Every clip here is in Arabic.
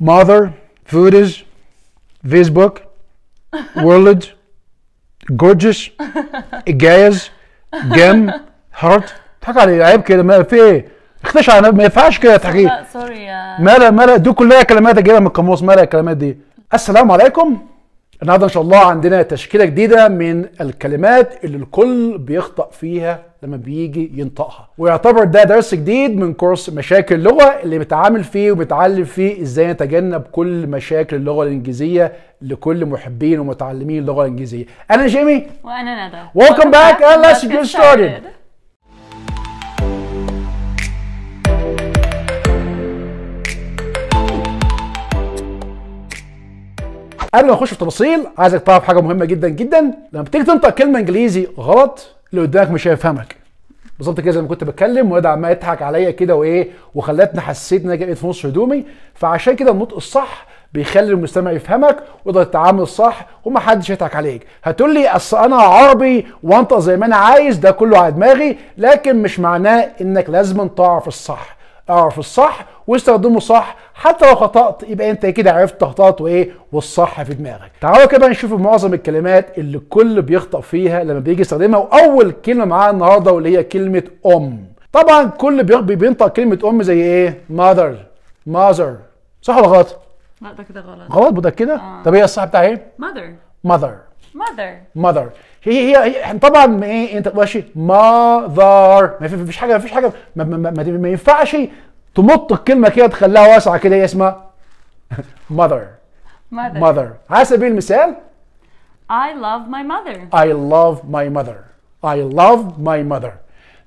mother, foodies, Facebook, world, gorgeous, جاز, gem, heart تضحك علي عيب كده ما في ايه؟ اختش على ما ينفعش كده تحكي سوري مالا مالا دي كلها كلمات جايه من القاموس مالا الكلمات دي السلام عليكم النهارده ان شاء الله عندنا تشكيله جديده من الكلمات اللي الكل بيخطأ فيها لما بيجي ينطقها ويعتبر ده درس جديد من كورس مشاكل اللغه اللي بتعامل فيه وبتعلم فيه ازاي نتجنب كل مشاكل اللغه الانجليزيه لكل محبين ومتعلمين اللغه الانجليزيه انا جيمي وانا ندى ويلكم باك اند let's جيت ستارتد قبل ما اخش في تفاصيل عايزك تعرف حاجه مهمه جدا جدا لما بتيجي تنطق كلمه انجليزي غلط اللي قدامك مش هيفهمك بالظبط كده زي ما كنت بتكلم واد عمال يضحك عليا كده وايه وخلتني حسيت ان انا جايب في نص هدومي فعشان كده النطق الصح بيخلي المستمع يفهمك ويقدر يتعامل صح ومحدش يضحك عليك هتقول لي اصل انا عربي وانطق زي ما انا عايز ده كله على دماغي لكن مش معناه انك لازم تعرف الصح اعرف الصح واستخدمه صح حتى لو خطأت يبقى انت كده عرفت تخطأت وايه والصح في دماغك تعالوا كده نشوف معظم الكلمات اللي الكل بيخطأ فيها لما بيجي يستخدمها واول كلمة معاها النهاردة واللي هي كلمة ام طبعا كل بينطق كلمة ام زي ايه mother mother صح ولا غلط؟ لا ده كده غلط غلط متأكدة؟ آه. طب هي الصح بتاع ايه؟ mother mother mother mother هي هي, هي طبعا ايه انت ماشي mother ما فيش حاجه ما فيش حاجه ما, ما, ما, ما ينفعش تمط الكلمه كده تخليها واسعه كده هي اسمها mother mother mother على سبيل المثال I love my mother I love my mother I love my mother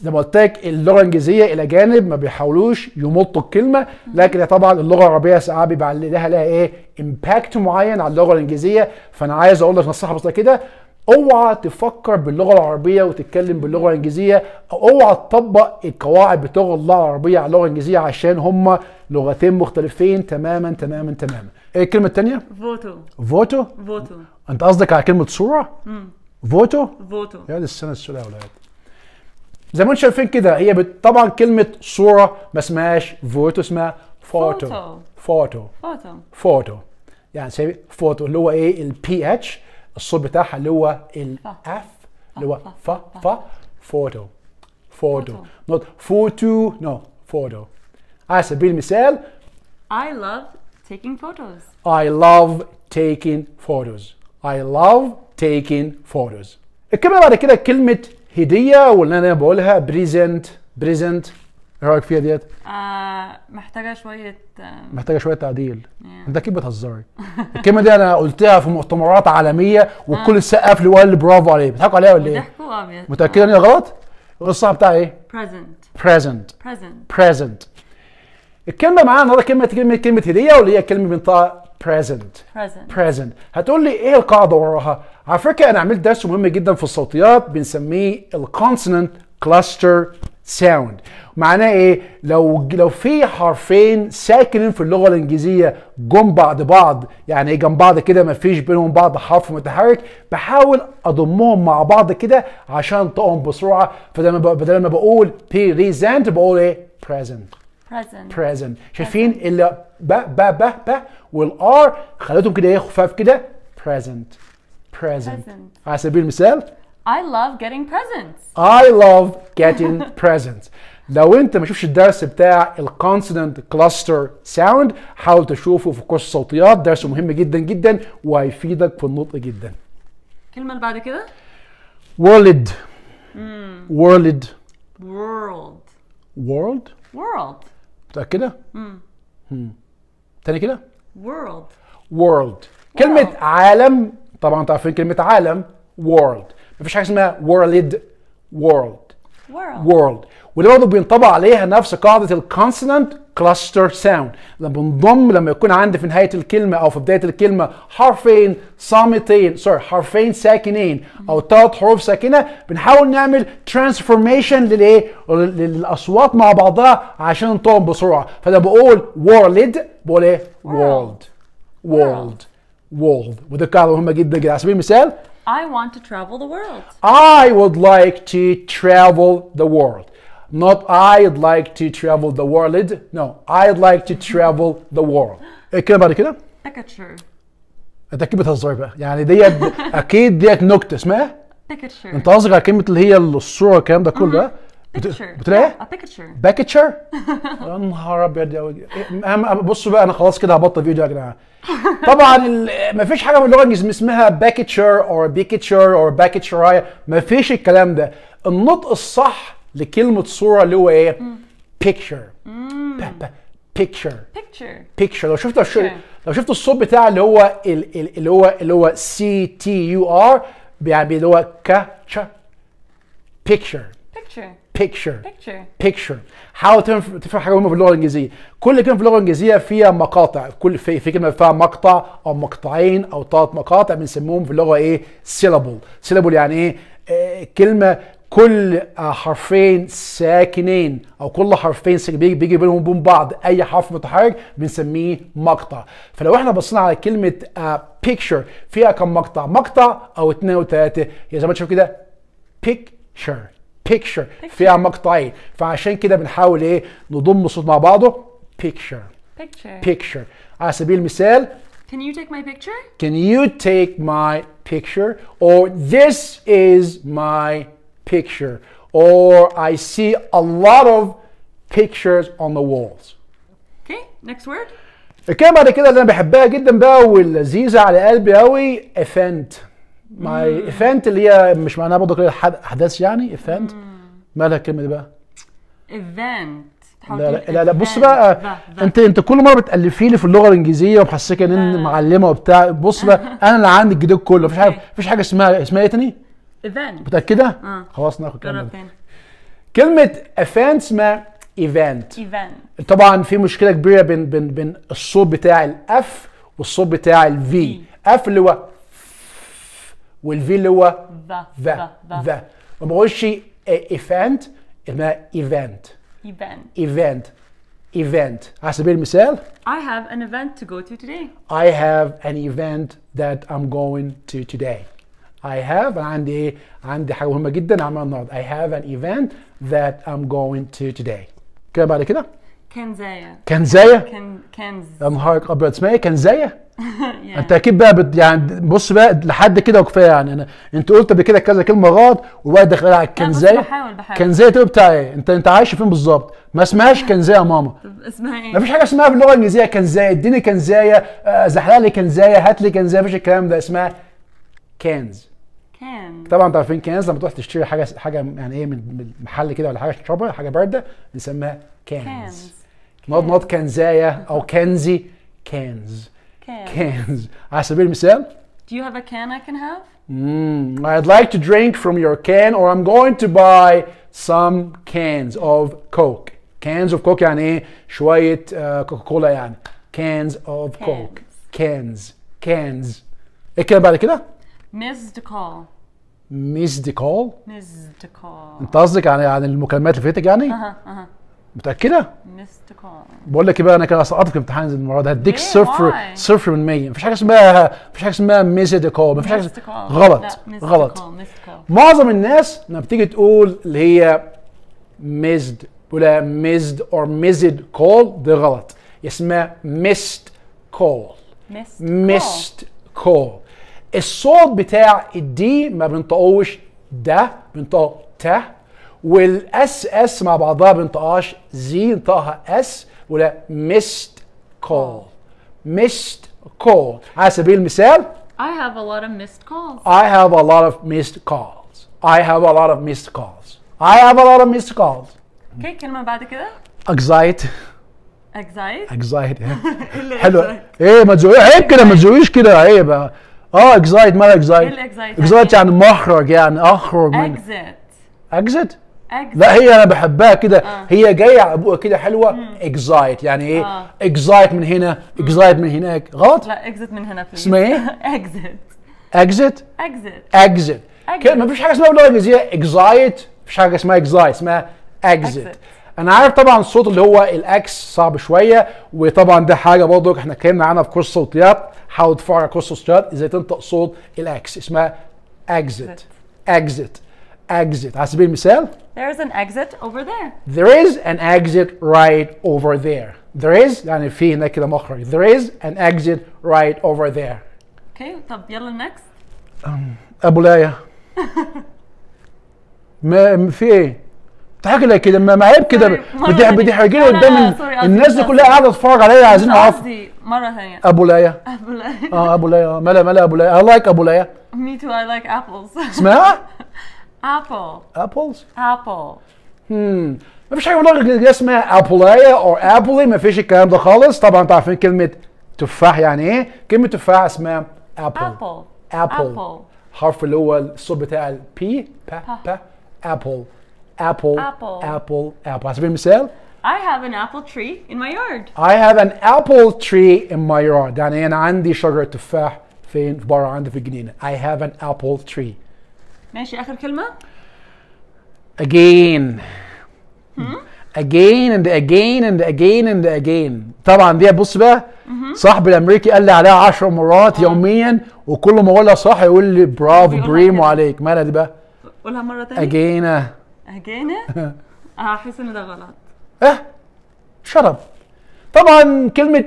زي ما قلت لك اللغه الانجليزيه الى جانب ما بيحاولوش يمطوا الكلمه لكن طبعا اللغه العربيه ساعات بيبقى لها لها ايه امباكت معين على اللغه الانجليزيه فانا عايز اقول لك نصيحه بسيطه كده اوعى تفكر باللغه العربيه وتتكلم باللغه الانجليزيه او اوعى تطبق القواعد بتاع اللغه العربيه على اللغه الانجليزيه عشان هما لغتين مختلفين تماما تماما تماما ايه الكلمه الثانيه فوتو فوتو فوتو انت قصدك على كلمه صوره فوتو فوتو يا دي السنه السوداء يا ولاد زي ما انتم شايفين كده هي بت... طبعا كلمه صوره ما اسمهاش فوتو اسمها فوتو فوتو فوتو فوتو يعني سيبي فوتو اللي هو ايه البي اتش الصوت بتاعها اللي هو الاف اللي هو ف ف فوتو فوتو نوت فوتو نو فوتو على سبيل المثال I love taking photos. I love taking photos. I love taking photos. الكلمة بعد كده كلمة هديه ولا انا بقولها بريزنت بريزنت ايه رايك فيها ديت؟ آه محتاجه شويه آه، محتاجه شويه تعديل yeah. انت اكيد بتهزري الكلمه دي انا قلتها في مؤتمرات عالميه وكل آه. سقف لي وقال برافو عليك بتضحكوا عليها ولا ايه؟ بيضحكوا اه متاكده ان هي غلط؟ الصح بتاع ايه؟ بريزنت بريزنت بريزنت بريزنت الكلمه معانا النهارده كلمه كلمه هديه واللي هي كلمه بمنطقه present present present هتقول لي ايه القاعده وراها على فكره انا عملت درس مهم جدا في الصوتيات بنسميه الكونسوننت كلاستر ساوند معناه ايه لو لو في حرفين ساكنين في اللغه الانجليزيه جم بعد بعض يعني إيه جنب بعض كده ما فيش بينهم بعض حرف متحرك بحاول اضمهم مع بعض كده عشان انطقهم بسرعه فبدل ما بدل ما بقول present بقول ايه present present present شايفين اللي ب ب ب ب والار خليتهم كده ايه خفاف كده present present على سبيل المثال I love getting presents I love getting presents لو انت ما شفتش الدرس بتاع الكونسوننت كلاستر ساوند حاول تشوفه في كورس الصوتيات درس مهم جدا جدا وهيفيدك في النطق جدا الكلمه اللي بعد كده world world world world world متاكده امم تاني كده world world كلمه عالم طبعا تعرفين كلمه عالم world مفيش حاجه اسمها world world world وده برضه بينطبق عليها نفس قاعده consonant كلاستر ساوند لما بنضم لما يكون عندي في نهايه الكلمه او في بدايه الكلمه حرفين صامتين سوري حرفين ساكنين او ثلاث حروف ساكنه بنحاول نعمل ترانسفورميشن للايه للاصوات مع بعضها عشان نطقهم بسرعه فانا بقول world بقول ايه world world world, world. وده قاعده مهمه جدا جدا على سبيل المثال I want to travel the world. I would like to travel the world. Not I'd like to travel the world. No, I'd like to travel the world. الكلمة بعد كده؟ Picture. انت اكيد بتهزر بقى يعني ديت اكيد ديت نكته اسمها Picture. انت قصدك على كلمه اللي هي الصورة الكلام ده كله بتلاقي بيكتشر باكتشر يا نهار ابيض يا إيه، بصوا بقى انا خلاص كده هبطل فيديو يا جماعه طبعا ما فيش حاجه باللغه اللغه الانجليزيه اسمها باكتشر او بيكتشر او باكتشرايا ما فيش الكلام ده النطق الصح لكلمه صوره اللي هو ايه بيكتشر بيكتشر بيكتشر بيكتشر لو شفت لو شفت الصوت بتاع اللي هو اللي هو اللي هو سي تي يو ار يعني اللي هو كاتشر بيكتشر بيكتشر picture picture picture حاول تفهم تفهم حاجه مهمه في اللغه الانجليزيه كل كلمه في اللغه الانجليزيه فيها مقاطع كل في, في كلمه فيها مقطع او مقطعين او ثلاث مقاطع بنسموهم في اللغه ايه سيلابل سيلابل يعني ايه آه، كلمه كل آه، حرفين ساكنين او كل حرفين ساكنين بيجي, بيجي بينهم وبين بعض اي حرف متحرك بنسميه مقطع فلو احنا بصينا على كلمه آه، picture فيها كم مقطع مقطع او اثنين او ثلاثه يا زي ما تشوف كده picture picture فيها مقطعين فعشان كده بنحاول ايه نضم الصوت مع بعضه picture picture picture على سبيل المثال Can you take my picture? Can you take my picture? Or this is my picture. Or I see a lot of pictures on the walls. Okay, next word. الكلمة بعد كده اللي أنا بحبها جدا بقى واللذيذة على قلبي أوي event. مع ايفنت اللي هي مش معناها برضه كده احداث يعني ايفنت مالها الكلمه دي بقى؟ ايفنت لا لا, لا, لا بص بقى ده ده. انت انت كل مره بتالفي لي في اللغه الانجليزيه ومحسسك ان انت معلمه وبتاع بص بقى انا اللي عندي الجديد كله مفيش حاجه مفيش حاجه اسمها اسمها ايه تاني؟ ايفنت متاكده؟ آه. خلاص ناخد كلمه كلمه ايفنت اسمها ايفنت ايفنت طبعا في مشكله كبيره بين بين بين الصوت بتاع الاف والصوت بتاع الفي اف اللي هو والفي اللي هو ذا ذا ذا ما بقولش ايفنت انها ايفنت event event event على سبيل المثال I have an event to go to today I have an event that I'm going to today I have أنا عندي إيه عندي حاجة مهمة جدا أعملها النهاردة I have an event that I'm going to today كده بعد كده كنزايا كنزايا كن... كنز يا نهارك ابيض اسمها ايه كنزايا yeah. انت اكيد بقى بت يعني بص بقى لحد كده وكفايه يعني انا انت قلت قبل كده كذا كلمه غلط وبقى داخل على الكنزايه بحاول بحاول كنزايه تقول بتاع ايه انت انت عايش فين بالظبط ما اسمهاش كنزايه يا ماما اسمها ايه مفيش حاجه اسمها باللغه الانجليزيه كنزايه اديني كنزايه آه، زحلق لي كنزايه هات لي كنزايه مفيش الكلام ده اسمها كنز كان طبعا انتوا عارفين كنز لما تروح تشتري حاجه حاجه يعني ايه من محل كده ولا حاجه تشربها حاجه بارده بنسميها كنز, كنز. not not Kanzaya uh, or Kenzi cans cans cans على ah, سبيل Do you have a can I can have? hmm I'd like to drink from your can or I'm going to buy some cans of Coke. Cans of Coke يعني شوية كوكا كولا يعني. Cans of cans. Coke. Cans. Cans. ايه الكلام بعد كده؟ Missed call. Missed call؟ Missed call. انت قصدك عن عن المكالمات اللي فاتت يعني؟ اها اها. متاكده بقول لك ايه بقى انا كده سقطت في امتحان المره دي هديك صفر صفر من 100 مفيش حاجه اسمها مفيش حاجه اسمها كول مفيش حاجه غلط غلط معظم الناس لما بتيجي تقول اللي هي ميزد ولا ميزد اور ميزد كول ده غلط اسمها ميست كول ميست كول الصوت بتاع الدي ما بنطقوش ده بنطق ته والاس اس مع بعضها بانطقاش زي انطقها اس ولا ميست كول ميست كول على سبيل المثال I have a lot of missed calls I have a lot of missed calls I have a lot of missed calls I have a lot of missed calls اوكي كلمة بعد كده anxiety اكزايت anxiety حلو ايه ما تزوقيش عيب كده ما تزوقيش كده عيب اه اكزايت مالك اكزايت اكزايت يعني مخرج يعني اخرج من اكزيت اكزيت لا هي انا بحبها كده آه. هي جايه على ابوها كده حلوه اكزايت يعني ايه آه. اكزايت من هنا اكزايت من هناك غلط لا اكزيت من هنا في اسمها ايه اكزيت اكزيت اكزيت اكزيت ما فيش حاجه اسمها باللغه الانجليزيه اكزايت مش حاجه اسمها اكزايت اسمها اكزيت انا عارف طبعا الصوت اللي هو الاكس صعب شويه وطبعا ده حاجه برضو احنا اتكلمنا عنها في كورس صوتيات حاول تتفرج على كورس صوتيات ازاي تنطق صوت الاكس اسمها اكزيت اكزيت exit على سبيل المثال There is an exit over there. There is an exit right over there. There is يعني في هناك كده مخرج. There is an exit right over there. Okay طب يلا next. أبو لاية. ما في إيه؟ بتحكي لي كده ما عيب كده لي قدام الناس دي كلها قاعدة تتفرج عليا عايزين أعرف. قصدي مرة ثانية. أبو لاية. أبو لاية. أه أبو لاية ملا ملا أبو لاية. اي لايك أبو لاية. Me too I like apples. اسمها؟ ابل ابلز ابل امم ما فيش حيوانات اسمها ابولايه او ابولي ما فيش الكلام ده خالص طبعا انتوا عارفين كلمه تفاح يعني ايه كلمه تفاح اسمها ابل ابل الحرف اللي هو الصوت بتاع البي با با ابل ابل ابل ابل على سبيل المثال I have an apple tree in my yard. I have an apple tree in my yard. يعني أنا عندي شجرة تفاح فين؟ بره عندي في الجنينة. I have an apple tree. ماشي اخر كلمه again again and again and again and again طبعا دي بص بقى صاحب الامريكي قال لي عليها 10 مرات آه. يوميا وكل ما اقولها صح يقول لي برافو بريمو عليك مالها دي بقى قولها مره ثانيه اجينا اجينا احس ان ده غلط اه شرب طبعا كلمه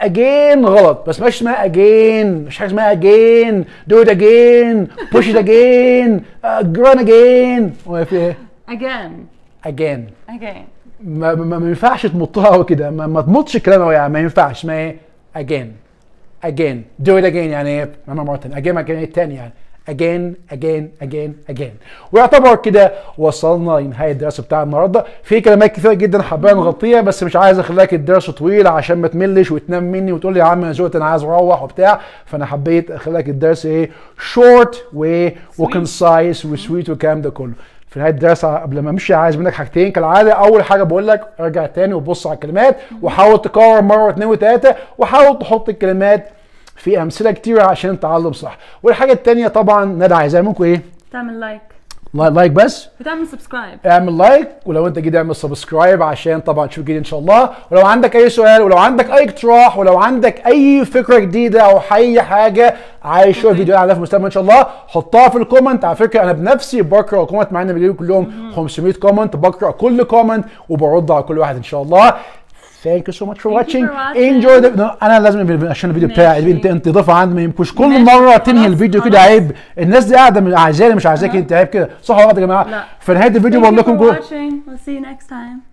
اجين آه, غلط بس مش اسمها اجين مش حاجه اسمها اجين دو ات اجين بوش ات اجين جران اجين هو في ايه؟ اجين اجين اجين ما, ينفعش تمطها قوي كده ما, ما تمطش الكلام قوي يعني ما ينفعش ما ايه اجين اجين دو ات اجين يعني ايه مره ثانيه اجين اجين تاني يعني again again again again ويعتبر كده وصلنا لنهايه الدرس بتاع النهارده في كلمات كثيره جدا حابه نغطيها بس مش عايز اخليك الدرس طويل عشان ما تملش وتنام مني وتقول لي يا عم انا زهقت انا عايز اروح وبتاع فانا حبيت اخليك الدرس ايه شورت وكونسايس وسويت والكلام ده كله في نهايه الدرس قبل ما امشي عايز منك حاجتين كالعاده اول حاجه بقول لك ارجع تاني وبص على الكلمات وحاول تكرر مره واثنين وثلاثه وحاول تحط الكلمات في امثله كتيره عشان التعلم صح والحاجه الثانيه طبعا ندى عايز منكم ايه تعمل لايك لايك بس وتعمل سبسكرايب اعمل لايك ولو انت جديد اعمل سبسكرايب عشان طبعا تشوف جديد ان شاء الله ولو عندك اي سؤال ولو عندك اي اقتراح ولو عندك اي فكره جديده او اي حاجه عايز تشوف فيديو على في المستقبل ان شاء الله حطها في الكومنت على فكره انا بنفسي بقرا الكومنت مع ان كلهم 500 كومنت بقرا كل كومنت وبرد على كل واحد ان شاء الله ثانك يو سو ماتش فور واتشنج انجوي ذا انا لازم عشان الفيديو بتاعي انت انت ضيفه عندي ما يمكنش كل مره تنهي الفيديو كده عيب الناس دي قاعده عايزاني مش عايزاك انت عيب كده صح ولا غلط يا جماعه في نهايه الفيديو بقول لكم جوه